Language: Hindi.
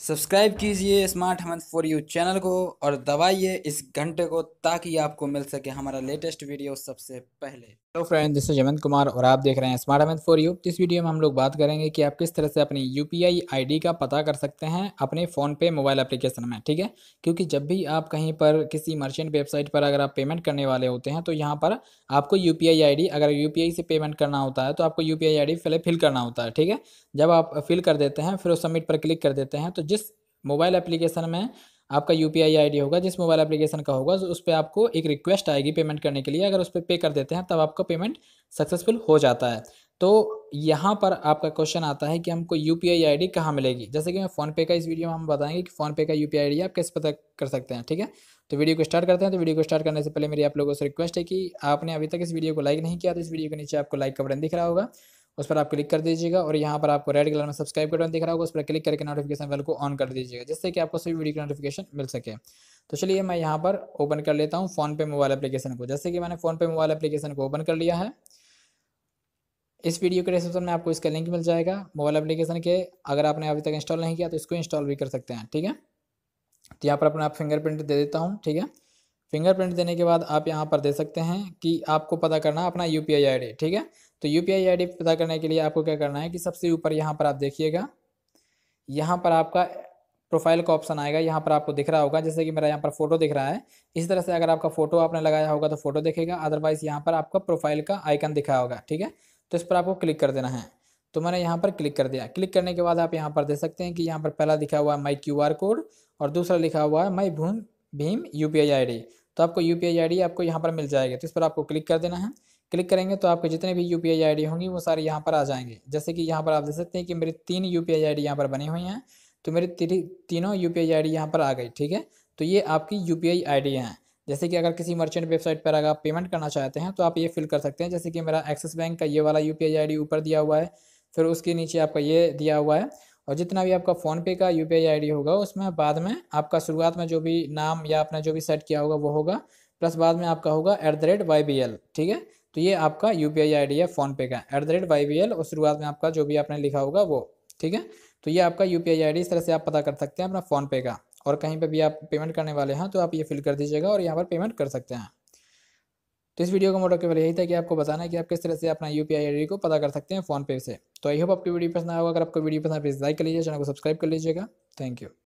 सब्सक्राइब कीजिए smart Hemant for you channel को और दबाइए इस घंटे को ताकि आपको मिल सके हमारा लेटेस्ट वीडियो सबसे पहले hello friend this is Hemant Kumar और आप देख रहे हैं स्मार्ट हेमंत फॉर यू इस वीडियो में हम लोग बात करेंगे कि आप किस तरह से अपनी यू पी का पता कर सकते हैं अपने फ़ोन पे मोबाइल एप्लीकेशन में ठीक है क्योंकि जब भी आप कहीं पर किसी मर्चेंट वेबसाइट पर अगर आप पेमेंट करने वाले होते हैं तो यहाँ पर आपको यू पी अगर यू से पेमेंट करना होता है तो आपको यू पी पहले फिल करना होता है ठीक है जब आप फिल कर देते हैं फिर वो सबमिट पर क्लिक कर देते हैं तो जिस मोबाइल एप्लीकेशन में आपका यू पी आई होगा जिस मोबाइल एप्लीकेशन का होगा उस पर आपको एक रिक्वेस्ट आएगी पेमेंट करने के लिए अगर उस पर पे कर देते हैं तब आपका पेमेंट सक्सेसफुल हो जाता है तो यहाँ पर आपका क्वेश्चन आता है कि हमको यू पी आई आई कहाँ मिलेगी जैसे कि मैं फ़ोनपे का इस वीडियो में हम बताएंगे कि फ़ोनपे का यू पी आई आप कैसे पता कर सकते हैं ठीक है तो वीडियो को स्टार्ट करते हैं तो वीडियो को स्टार्ट करने से पहले मेरी आप लोगों से रिक्वेस्ट है कि आपने अभी तक इस वीडियो को लाइक नहीं किया तो इस वीडियो के नीचे आपको लाइक का बटन दिख रहा होगा उस पर आप क्लिक कर दीजिएगा और यहाँ पर आपको रेड कलर में सब्सक्राइब का बटन दिख रहा होगा उस पर क्लिक करके नोटिफिकेशन बेल को ऑन कर दीजिएगा जिससे कि आपको सभी वीडियो की नोटिफिकेशन मिल सके तो चलिए मैं यहाँ पर ओपन कर लेता हूँ फ़ोनपे मोबाइल एप्लीकेशन को जैसे कि मैंने फ़ोनपे मोबाइल एप्लीकेशन को ओपन कर लिया है इस वीडियो के डिस्क्रिप्शन में आपको इसका लिंक मिल जाएगा मोबाइल एप्लीकेशन के अगर आपने अभी तक इंस्टॉल नहीं किया तो इसको इंस्टॉल भी कर सकते हैं ठीक है तो यहाँ पर अपना फिंगरप्रिंट दे देता हूँ ठीक है फिंगरप्रिंट देने के बाद आप यहाँ पर दे सकते हैं कि आपको पता करना अपना यू पी ठीक है तो यू पी आई पता करने के लिए आपको क्या करना है कि सबसे ऊपर यहाँ पर आप देखिएगा यहाँ पर आपका प्रोफाइल का ऑप्शन आएगा यहाँ पर आपको दिख रहा होगा जैसे कि मेरा यहाँ पर फोटो दिख रहा है इस तरह से अगर आपका फोटो आपने लगाया होगा तो फोटो दिखेगा अदरवाइज यहाँ पर आपका प्रोफाइल का आइकन दिखा होगा ठीक है तो इस पर आपको क्लिक कर देना है तो मैंने यहाँ पर क्लिक कर दिया क्लिक करने के बाद आप यहाँ पर देख सकते हैं कि यहाँ पर पहला लिखा हुआ है माई क्यू कोड और दूसरा लिखा हुआ है माई भूम भीम यू पी तो आपको यू पी आपको यहाँ पर मिल जाएगा तो इस पर आपको क्लिक कर देना है क्लिक करेंगे तो आपके जितने भी यू पी आई होंगी वो सारे यहाँ पर आ जाएंगे जैसे कि यहाँ पर आप देख सकते हैं कि मेरी तीन यू पी आई आई यहाँ पर बनी हुई हैं तो मेरी तीनों यू पी आई आई यहाँ पर आ गई ठीक है तो ये आपकी यू पी आई आई हैं जैसे कि अगर किसी मर्चेंट वेबसाइट पर अगर आप पेमेंट करना चाहते हैं तो आप ये फिल कर सकते हैं जैसे कि मेरा एक्सिस बैंक का ये वाला यू पी आई ऊपर दिया हुआ है फिर उसके नीचे आपका ये दिया हुआ है और जितना भी आपका फ़ोनपे का यू पी होगा उसमें बाद में आपका शुरुआत में जो भी नाम या आपने जो भी सेट किया होगा वो होगा प्लस बाद में आपका होगा at the rate Y B L ठीक है तो ये आपका U P I I D है फ़ोनपे का at the rate Y B L और शुरुआत में आपका जो भी आपने लिखा होगा वो ठीक है तो ये आपका U P I I D इस तरह से आप पता कर सकते हैं अपना फ़ोनपे का और कहीं पर भी आप पेमेंट करने वाले हैं तो आप ये फिल कर दीजिएगा और यहाँ पर पेमेंट कर सकते हैं तो इस वीडियो का मोटो केवल यही था कि आपको बताना है कि आप किस तरह से अपना यू पी आई को पता कर सकते हैं फ़ोनपे से तो आई होप आपकी वीडियो पसंद आएगा अगर आपको वीडियो पसंद है प्लीज़ लाइक कर लीजिए चैनल को सब्सक्राइब कर लीजिएगा थैंक यू